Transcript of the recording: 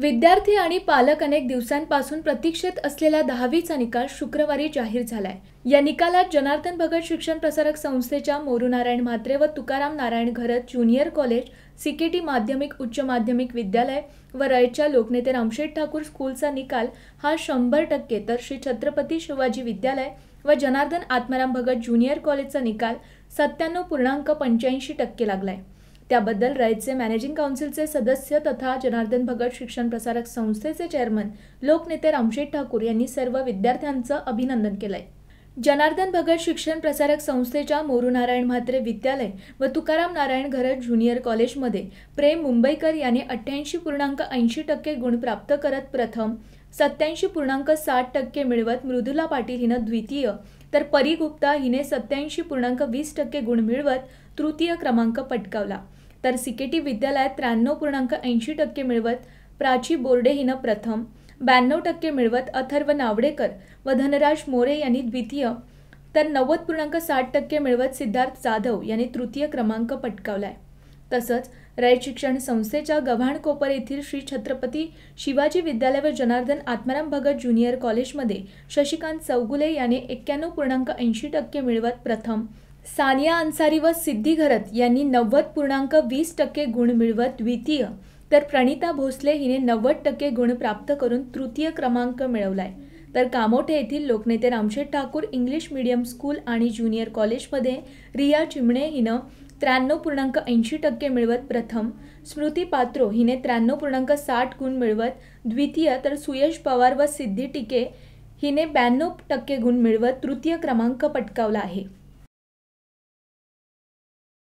विद्यार्थी आणि पालक अनेक दिवसांपासून प्रतीक्षेत असलेला दहावीचा निकाल शुक्रवारी जाहीर झालाय या निकालात जनार्दन भगत शिक्षण प्रसारक संस्थेच्या मोरूनारायण म्हात्रे व Tukaram Narayan Gharat junior college CKT माध्यमिक उच्च माध्यमिक विद्यालय व रयतच्या लोकनेते रामशेठ ठाकूर स्कूलचा निकाल हा शंभर टक्के तर श्री छत्रपती शिवाजी विद्यालय व जनार्दन आत्माराम भगत ज्युनियर कॉलेजचा निकाल सत्त्याण्णव पूर्णांक पंच्याऐंशी टक्के लागलाय त्याबद्दल रयतचे मॅनेजिंग काउन्सिलचे सदस्य तथा जनार्दन भगत शिक्षण प्रसारक संस्थेचे चेअरमन लोकनेते रामशेठ ठाकूर यांनी सर्व विद्यार्थ्यांचं अभिनंदन केलंय जनार्दन भगत शिक्षण प्रसारक संस्थेच्या मोरू नारायण म्हात्रे विद्यालय व तुकाराम नारायण घरत ज्युनियर कॉलेजमध्ये प्रेम मुंबईकर याने अठ्ठ्याऐंशी पूर्णांक ऐंशी टक्के गुण प्राप्त करत प्रथम सत्याऐंशी पूर्णांक साठ टक्के मिळवत मृदुला पाटील हिनं द्वितीय तर परी गुप्ता हिने सत्याऐंशी पूर्णांक वीस टक्के गुण मिळवत तृतीय क्रमांक पटकावला तर सिकेटी विद्यालयात त्र्याण्णव पूर्णांक ऐंशी टक्के मिळवत प्राची बोर्डे हिनं प्रथम ब्याण्णव टक्के मिळवत अथर्व नावडेकर व धनराज मोरे यांनी द्वितीय तर नव्वद पूर्णांक साठ टक्के मिळवत सिद्धार्थ जाधव यांनी तृतीय क्रमांक पटकावला आहे तसंच राईट शिक्षण संस्थेच्या गव्हाण कोपर येथील श्री छत्रपती शिवाजी विद्यालय व जनार्दन आत्माराम भगत ज्युनियर कॉलेजमध्ये शशिकांत चौगुले याने एक्क्याण्णव पूर्णांक ऐंशी टक्के मिळवत प्रथम सानिया अन्सारी व सिद्धी घरत यांनी नव्वद पूर्णांक वीस टक्के गुण मिळवत द्वितीय तर प्रणिता भोसले हिने नव्वद टक्के गुण प्राप्त करून तृतीय क्रमांक मिळवलाय तर कामोठे येथील लोकनेते Ramsheth Thakur English medium school आणि ज्युनियर कॉलेजमध्ये रिया चिमणे हिनं त्र्याण्णव पूर्णांक ऐंशी टक्के मिळवत प्रथम स्मृती पात्रो हिने त्र्याण्णव पूर्णांक साठ गुण मिळवत द्वितीय तर सुयश पवार व सिद्धी टिके हिने ब्याण्णव टक्के गुण मिळवत तृतीय क्रमांक पटकावला आहे